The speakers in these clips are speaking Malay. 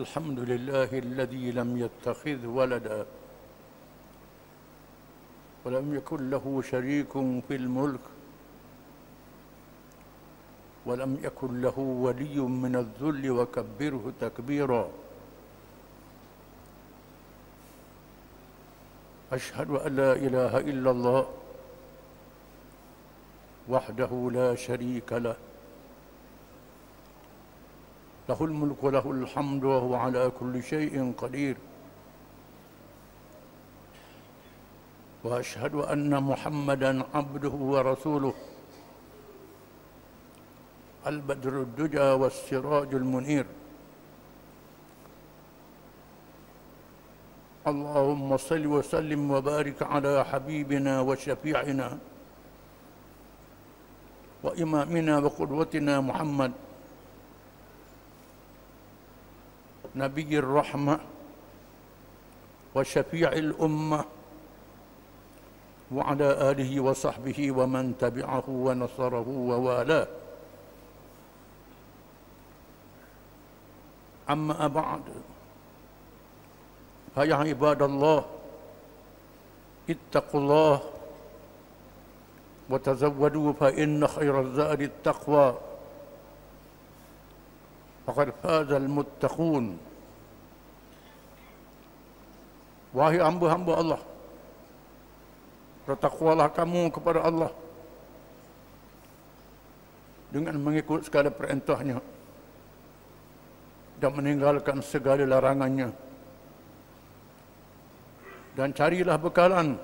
الحمد لله الذي لم يتخذ ولدا ولم يكن له شريك في الملك ولم يكن له ولي من الذل وكبره تكبيرا اشهد ان لا اله الا الله وحده لا شريك له له الملك وله الحمد وهو على كل شيء قدير واشهد ان محمدا عبده ورسوله البدر الدجى والسراج المنير اللهم صل وسلم وبارك على حبيبنا وشفيعنا وامامنا وقدوتنا محمد نبي الرحمة وشفيع الأمة وعلى آله وصحبه ومن تبعه ونصره ووالاه أما بعد فيا عباد الله اتقوا الله وتزودوا فإن خير الزاد التقوى فقد فاز المتقون Wahai hamba-hamba Allah Bertakwalah kamu kepada Allah Dengan mengikut segala perintahnya Dan meninggalkan segala larangannya Dan carilah bekalan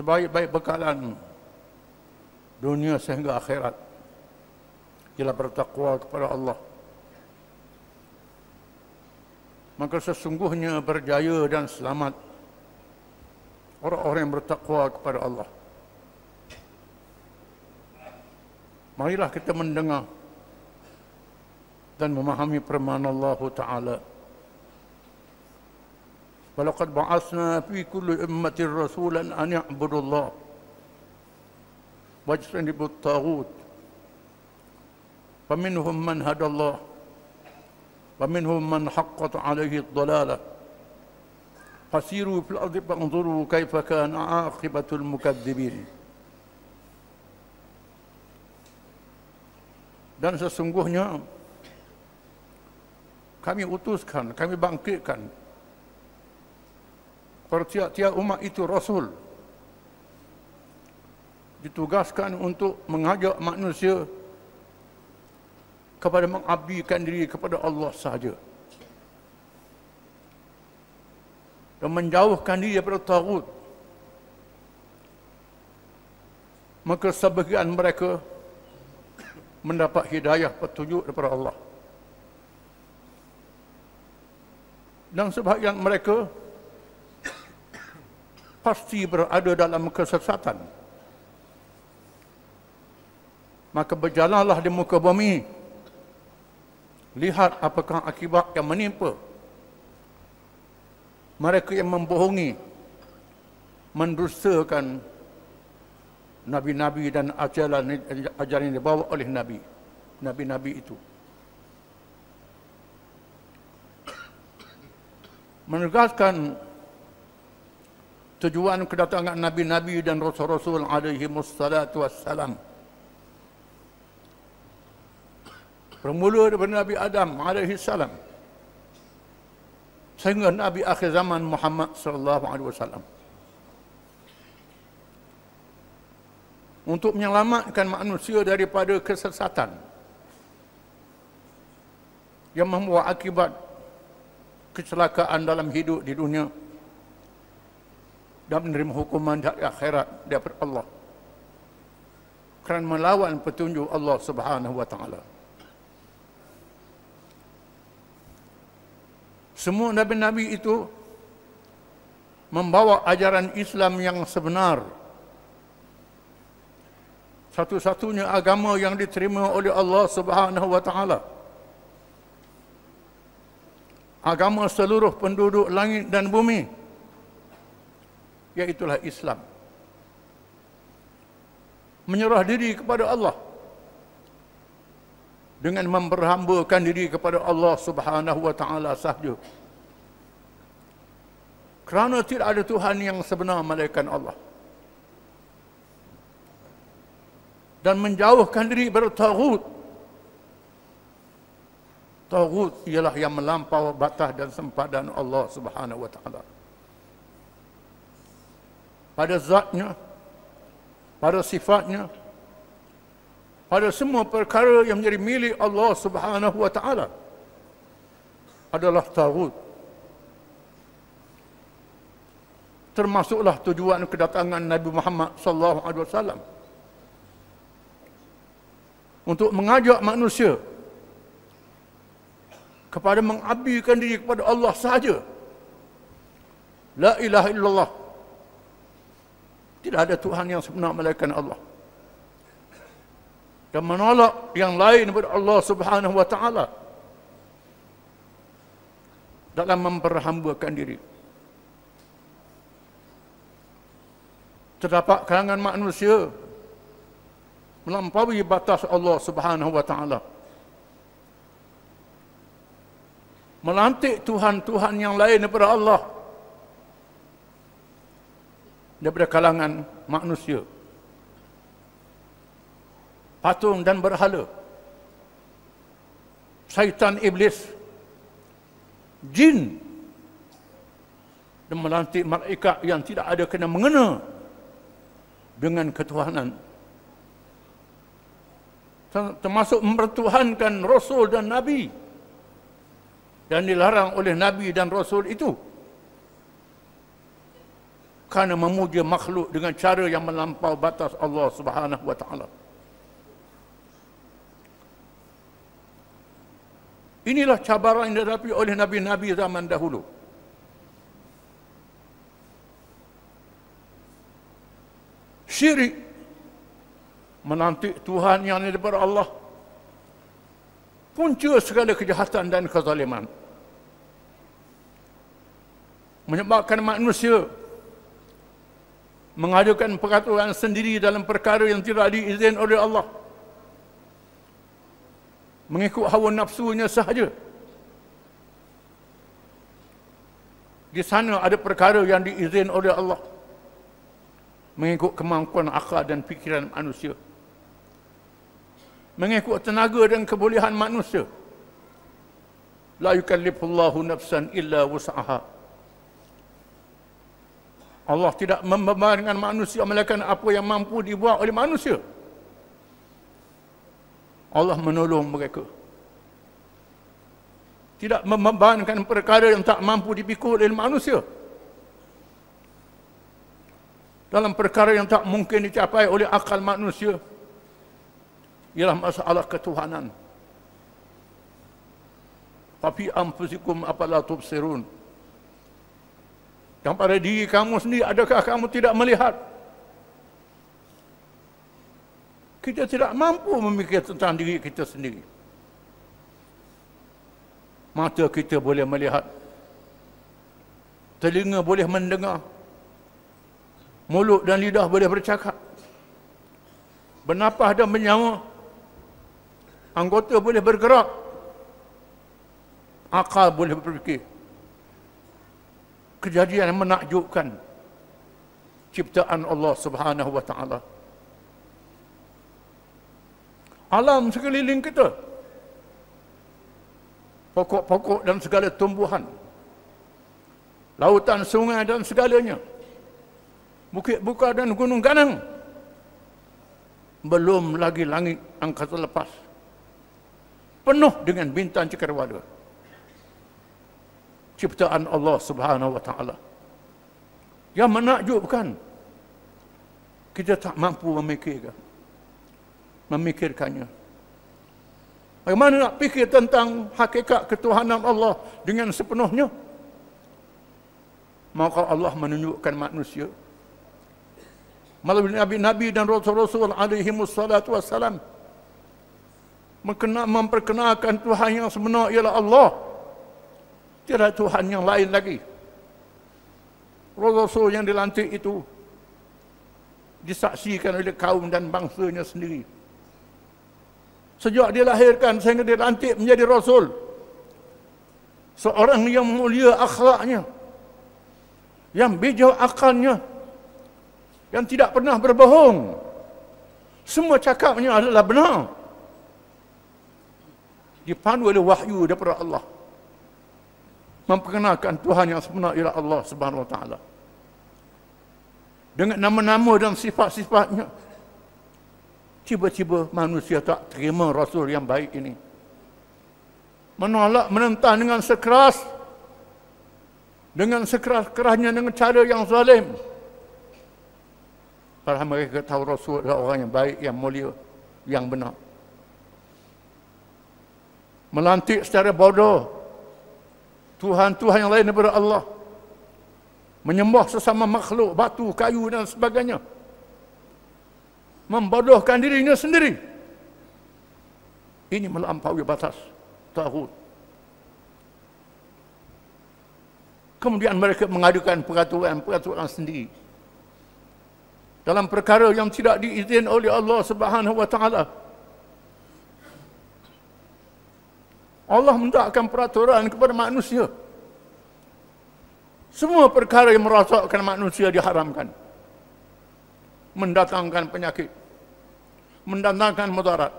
Sebaik-baik bekalan Dunia sehingga akhirat ialah bertakwa kepada Allah. Maka sesungguhnya berjaya dan selamat orang-orang yang bertakwa kepada Allah. Marilah kita mendengar dan memahami firman Allah Ta'ala. Walaqad ba'asna fi kulli ummatin rasulan an ya'budu Allah wa ajtanibu فمنهم من هدى الله ومنهم من حقت عليه الضلاله فسيروا في الارض فانظروا كيف كان عاقبه المكذبين dan sesungguhnya kami utuskan kami bangkitkan tiap-tiap umat itu rasul ditugaskan untuk mengajak manusia kepada mengabdikan diri kepada Allah sahaja dan menjauhkan diri daripada tagut maka sebahagian mereka mendapat hidayah petunjuk daripada Allah dan sebahagian mereka pasti berada dalam kesesatan maka berjalanlah di muka bumi lihat apakah akibat yang menimpa mereka yang membohongi mendustakan nabi-nabi dan ajaran ajaran yang dibawa oleh nabi nabi-nabi itu menegaskan tujuan kedatangan nabi-nabi dan rasul-rasul alaihi wassalam bermula daripada Nabi Adam alaihi salam sehingga Nabi akhir zaman Muhammad sallallahu alaihi wasallam untuk menyelamatkan manusia daripada kesesatan yang membawa akibat kecelakaan dalam hidup di dunia dan menerima hukuman di akhirat daripada Allah kerana melawan petunjuk Allah Subhanahu wa taala. Semua nabi-nabi itu membawa ajaran Islam yang sebenar. Satu-satunya agama yang diterima oleh Allah Subhanahu wa Agama seluruh penduduk langit dan bumi iaitu Islam. Menyerah diri kepada Allah dengan memperhambakan diri kepada Allah Subhanahu wa taala sahaja. Kerana tidak ada Tuhan yang sebenar malaikat Allah. Dan menjauhkan diri bertaghut. Taghut ialah yang melampaui batas dan sempadan Allah Subhanahu wa taala. Pada zatnya, pada sifatnya, pada semua perkara yang menjadi milik Allah Subhanahu wa taala adalah tagut termasuklah tujuan kedatangan Nabi Muhammad sallallahu alaihi wasallam untuk mengajak manusia kepada mengabdikan diri kepada Allah sahaja la ilaha illallah tidak ada tuhan yang sebenar melainkan Allah dan menolak yang lain daripada Allah Subhanahu wa taala dalam memperhambakan diri terdapat kalangan manusia melampaui batas Allah Subhanahu wa taala melantik tuhan-tuhan yang lain daripada Allah daripada kalangan manusia patung dan berhala. Syaitan iblis. Jin. Dan melantik mereka yang tidak ada kena mengena dengan ketuhanan. Termasuk mempertuhankan Rasul dan Nabi dan dilarang oleh Nabi dan Rasul itu kerana memuja makhluk dengan cara yang melampau batas Allah Subhanahu wa Inilah cabaran yang dihadapi oleh nabi-nabi zaman dahulu. Syirik menanti Tuhan yang ada daripada Allah. Punca segala kejahatan dan kezaliman. Menyebabkan manusia mengadakan peraturan sendiri dalam perkara yang tidak diizinkan oleh Allah. Allah mengikut hawa nafsunya sahaja. Di sana ada perkara yang diizinkan oleh Allah mengikut kemampuan akal dan fikiran manusia. Mengikut tenaga dan kebolehan manusia. La yukallifullahu nafsan illa wus'aha. Allah tidak membebankan manusia melainkan apa yang mampu dibuat oleh manusia. Allah menolong mereka. Tidak membebankan perkara yang tak mampu dipikul oleh manusia. Dalam perkara yang tak mungkin dicapai oleh akal manusia ialah masalah ketuhanan. Tapi amfusikum apala tubsirun. Yang pada diri kamu sendiri adakah kamu tidak melihat kita tidak mampu memikir tentang diri kita sendiri. Mata kita boleh melihat. Telinga boleh mendengar. Mulut dan lidah boleh bercakap. Bernapas dan bernyawa. Anggota boleh bergerak. Akal boleh berfikir. Kejadian menakjubkan ciptaan Allah Subhanahu wa taala alam sekeliling kita. Pokok-pokok dan segala tumbuhan. Lautan, sungai dan segalanya. Bukit buka dan gunung ganang. Belum lagi langit angkasa lepas. Penuh dengan bintang cekerwala. Ciptaan Allah subhanahu wa ta'ala. Yang menakjubkan. Kita tak mampu memikirkan memikirkannya. Bagaimana nak fikir tentang hakikat ketuhanan Allah dengan sepenuhnya? Maka Allah menunjukkan manusia melalui nabi-nabi dan rasul-rasul alaihi wassalatu wassalam mengenal memperkenalkan Tuhan yang sebenar ialah Allah. Tiada Tuhan yang lain lagi. Rasul Rasul yang dilantik itu disaksikan oleh kaum dan bangsanya sendiri sejak dilahirkan sehingga dilantik menjadi rasul seorang yang mulia akhlaknya yang bijak akalnya yang tidak pernah berbohong semua cakapnya adalah benar dipandu oleh wahyu daripada Allah memperkenalkan Tuhan yang sebenar ialah Allah Subhanahu wa taala dengan nama-nama dan sifat-sifatnya tiba-tiba manusia tak terima rasul yang baik ini menolak menentang dengan sekeras dengan sekeras-kerasnya dengan cara yang zalim para mereka tahu rasul adalah orang yang baik yang mulia yang benar melantik secara bodoh tuhan-tuhan yang lain daripada Allah menyembah sesama makhluk batu kayu dan sebagainya membodohkan dirinya sendiri. Ini melampaui batas tahun. Kemudian mereka mengadukan peraturan-peraturan sendiri. Dalam perkara yang tidak diizinkan oleh Allah Subhanahu wa taala. Allah mendakkan peraturan kepada manusia. Semua perkara yang merosakkan manusia diharamkan mendatangkan penyakit mendatangkan mudarat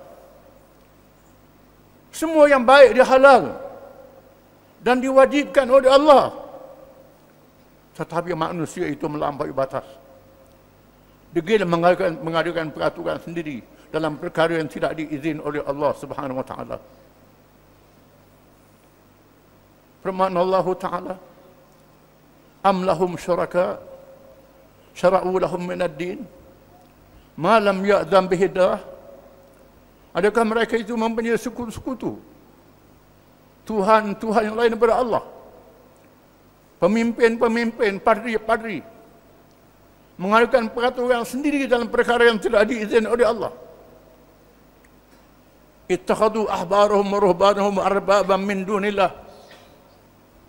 semua yang baik dia halal dan diwajibkan oleh Allah tetapi manusia itu melampaui batas degil mengadakan mengadakan peraturan sendiri dalam perkara yang tidak diizinkan oleh Allah Subhanahu wa taala firman Allah taala am lahum syuraka syara'u lahum min ad-din malam ya'dam bihidah adakah mereka itu mempunyai sekutu-sekutu Tuhan-Tuhan yang lain daripada Allah pemimpin-pemimpin padri-padri mengadakan peraturan sendiri dalam perkara yang tidak diizinkan oleh Allah ittakhadu ahbaruhum wa ruhbanahum min dunillah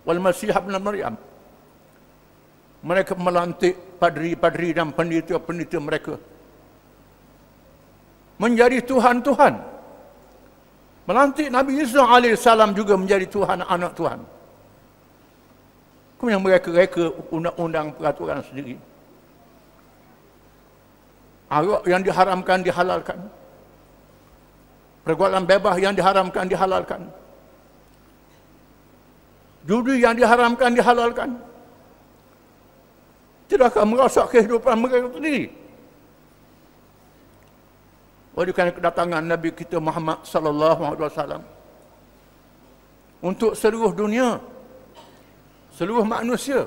wal masih ibn maryam mereka melantik padri-padri dan pendeta-pendeta mereka menjadi Tuhan-Tuhan. Melantik Nabi Isa AS juga menjadi Tuhan anak Tuhan. Kemudian mereka-reka undang-undang peraturan sendiri. Arab yang diharamkan dihalalkan. Pergolakan bebas yang diharamkan dihalalkan. Judi yang diharamkan dihalalkan. Tidakkah merosak kehidupan mereka sendiri? oleh kerana kedatangan Nabi kita Muhammad sallallahu alaihi wasallam untuk seluruh dunia seluruh manusia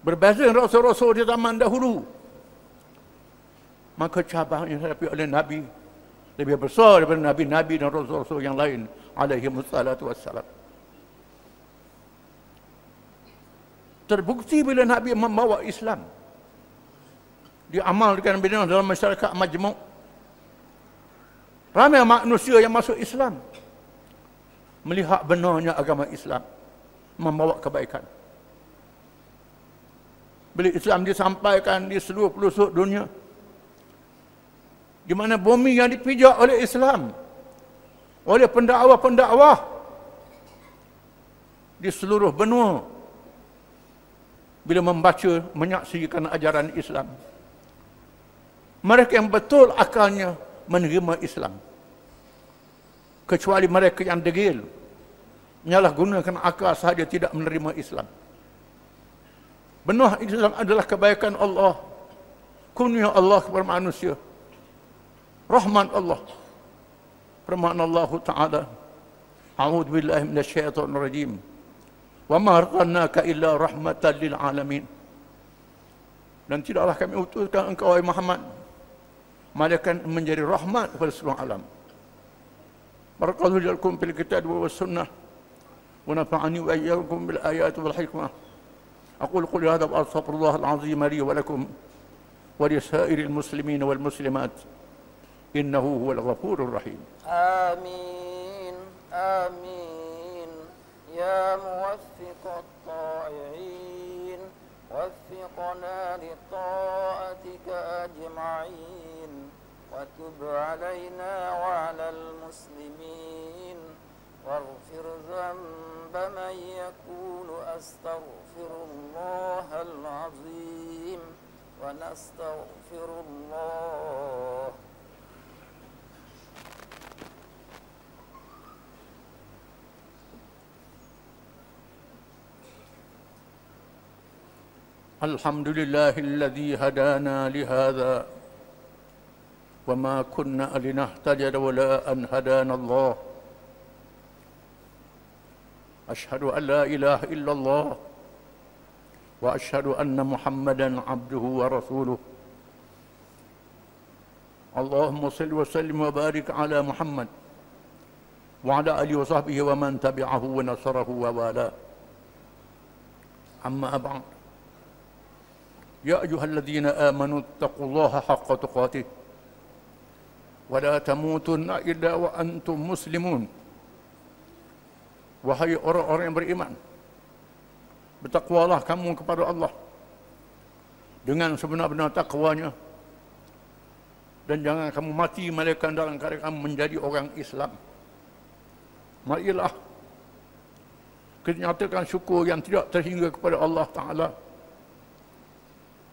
berbeza dengan rasul-rasul di zaman dahulu maka cabaran yang dihadapi oleh Nabi lebih besar daripada Nabi-Nabi dan rasul-rasul yang lain alaihi musallatu wassalam terbukti bila Nabi membawa Islam diamalkan bila dalam masyarakat majmuk Ramai manusia yang masuk Islam melihat benarnya agama Islam membawa kebaikan. Bila Islam disampaikan di seluruh pelosok dunia, di mana bumi yang dipijak oleh Islam, oleh pendakwa-pendakwa di seluruh benua, bila membaca, menyaksikan ajaran Islam, mereka yang betul akalnya menerima Islam. Kecuali mereka yang degil, gunakan akal sahaja tidak menerima Islam. Benar Islam adalah kebaikan Allah. Kunia Allah kepada manusia. Rahman Allah. rahman Allah Ta'ala. A'udhu billahi minasyaitan rajim. Wa marzannaka illa rahmatan lil alamin. Dan tidaklah kami utuskan engkau, Muhammad, Malaikat menjadi rahmat kepada seluruh alam. Barakallahu lakum fil kitab wa sunnah. Wa nafa'ani wa iyyakum bil ayat wal hikmah. أقول قولي هذا وأستغفر الله العظيم لي ولكم ولسائر المسلمين والمسلمات إنه هو الغفور الرحيم آمين آمين يا موفق الطائعين وفقنا لطاعتك أجمعين وتب علينا وعلى المسلمين واغفر ذنب من يقول أستغفر الله العظيم ونستغفر الله الحمد لله الذي هدانا لهذا وما كنا لنهتدي لولا أن هدانا الله أشهد أن لا إله إلا الله وأشهد أن محمدا عبده ورسوله اللهم صل وسلم وبارك على محمد وعلى آله وصحبه ومن تبعه ونصره ووالاه أما بعد يا أيها الذين آمنوا اتقوا الله حق تقاته ولا تموتن إلا وأنتم مسلمون Wahai orang-orang yang beriman Bertakwalah kamu kepada Allah Dengan sebenar-benar takwanya Dan jangan kamu mati malaikat dalam keadaan kamu menjadi orang Islam Marilah kenyatakan syukur yang tidak terhingga kepada Allah Ta'ala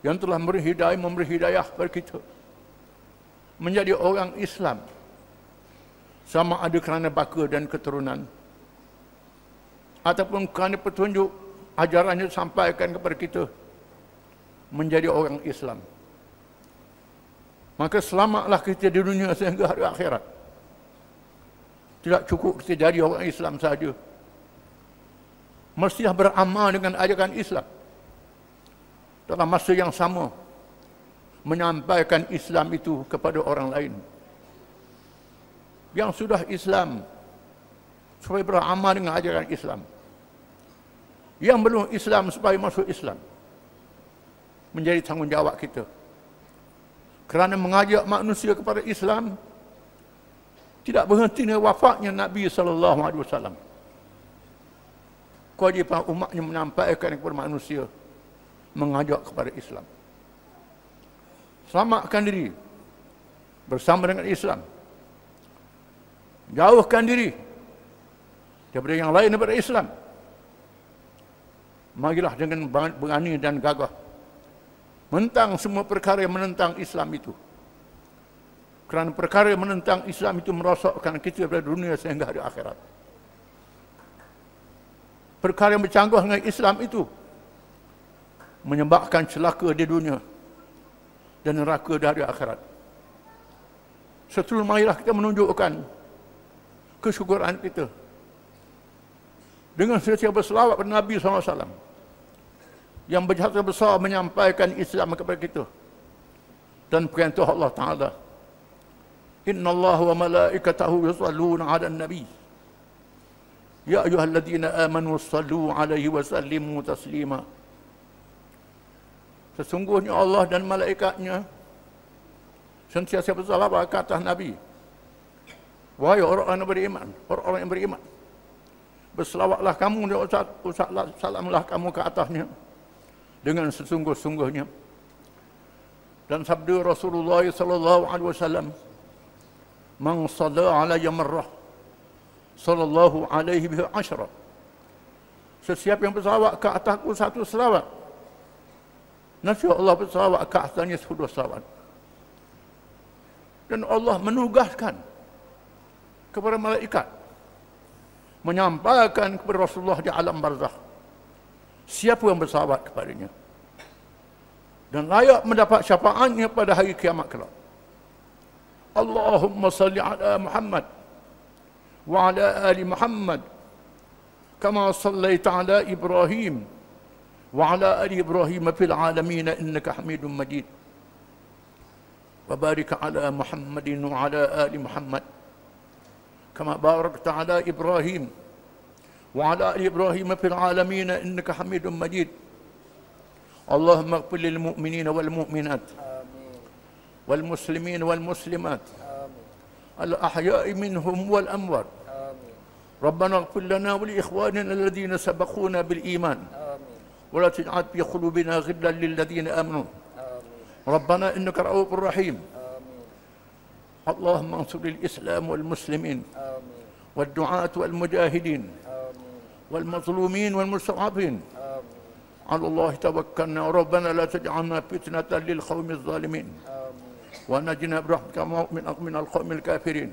Yang telah memberi hidayah, memberi hidayah kepada kita menjadi orang Islam sama ada kerana baka dan keturunan ataupun kerana petunjuk ajarannya sampaikan kepada kita menjadi orang Islam maka selamatlah kita di dunia sehingga hari akhirat tidak cukup kita jadi orang Islam saja mestilah beramal dengan ajaran Islam dalam masa yang sama menyampaikan Islam itu kepada orang lain. Yang sudah Islam, supaya beramal dengan ajaran Islam. Yang belum Islam, supaya masuk Islam. Menjadi tanggungjawab kita. Kerana mengajak manusia kepada Islam, tidak berhenti dengan wafatnya Nabi SAW. Kewajipan umatnya menyampaikan kepada manusia, mengajak kepada Islam selamatkan diri bersama dengan Islam. Jauhkan diri daripada yang lain daripada Islam. Marilah dengan berani dan gagah. Mentang semua perkara yang menentang Islam itu. Kerana perkara yang menentang Islam itu merosakkan kita daripada dunia sehingga hari akhirat. Perkara yang bercanggah dengan Islam itu menyebabkan celaka di dunia dan neraka dari akhirat. Setelah marilah kita menunjukkan kesyukuran kita dengan setiap berselawat kepada Nabi SAW yang berjasa besar menyampaikan Islam kepada kita dan perintah Allah Ta'ala Inna Allah wa malaikatahu yusalluna ala nabi Ya ayuhalladzina amanu sallu alaihi wa sallimu taslima Sesungguhnya Allah dan malaikatnya sentiasa bersalawat ke atas Nabi. Wahai orang yang beriman, orang-orang yang beriman. Berselawatlah kamu, salamlah kamu ke atasnya dengan sesungguh-sungguhnya. Dan sabda Rasulullah sallallahu alaihi wasallam, "Man shalla alayya marrah sallallahu alaihi wa asyra." Sesiap yang berselawat ke atasku satu selawat, Nabi Allah bersalawat ke atasnya sepuluh salawat. Dan Allah menugaskan kepada malaikat menyampaikan kepada Rasulullah di alam barzah siapa yang bersalawat kepadanya dan layak mendapat syafaatnya pada hari kiamat kelak. Allahumma salli ala Muhammad wa ala ali Muhammad kama sallaita ala Ibrahim وعلى آل إبراهيم في العالمين إنك حميد مجيد وبارك على محمد وعلى آل محمد كما باركت على إبراهيم وعلى آل إبراهيم في العالمين إنك حميد مجيد اللهم اغفر للمؤمنين والمؤمنات والمسلمين والمسلمات الأحياء منهم والأموات ربنا اغفر لنا ولإخواننا الذين سبقونا بالإيمان ولا تجعل في قلوبنا غلا للذين امنوا ربنا انك رؤوف رحيم اللهم انصر الاسلام والمسلمين والدعاة والمجاهدين والمظلومين والمستضعفين على الله توكلنا ربنا لا تجعلنا فتنة للقوم الظالمين ونجنا برحمتك من القوم الكافرين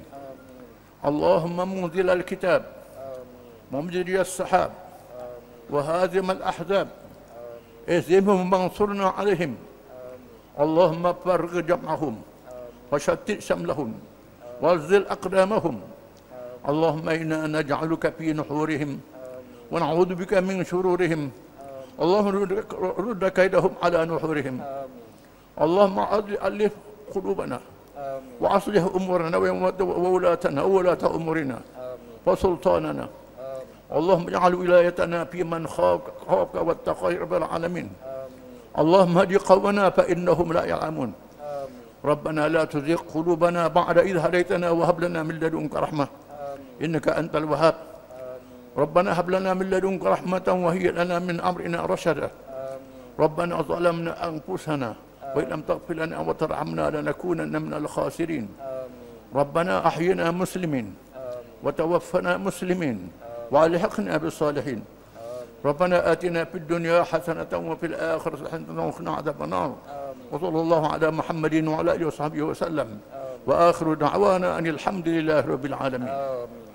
اللهم منزل الكتاب ممجري السحاب وهازم الأحزاب اهزمهم وانصرنا عليهم اللهم فرق جمعهم وشتت شملهم وازل أقدامهم اللهم إنا نجعلك في نحورهم ونعوذ بك من شرورهم اللهم رد كيدهم على نحورهم اللهم ألف قلوبنا وأصلح أمورنا وولاتنا وولاة أمورنا وسلطاننا اللهم اجعل ولايتنا في من خافك واتقى رب العالمين اللهم اهد قومنا فانهم لا يعلمون ربنا لا تزغ قلوبنا بعد اذ هديتنا وهب لنا من لدنك رحمه انك انت الوهاب ربنا هب لنا من لدنك رحمه وهي لنا من امرنا رشدا ربنا ظلمنا انفسنا وان لم تغفر لنا وترحمنا لنكونن من الخاسرين ربنا احينا مسلمين وتوفنا مسلمين وألحقنا بالصالحين ربنا آتنا في الدنيا حسنة وفي الآخرة حسنة وقنا عذاب النار وصلى الله على محمد وعلى آله وصحبه وسلم وآخر دعوانا أن الحمد لله رب العالمين آمين.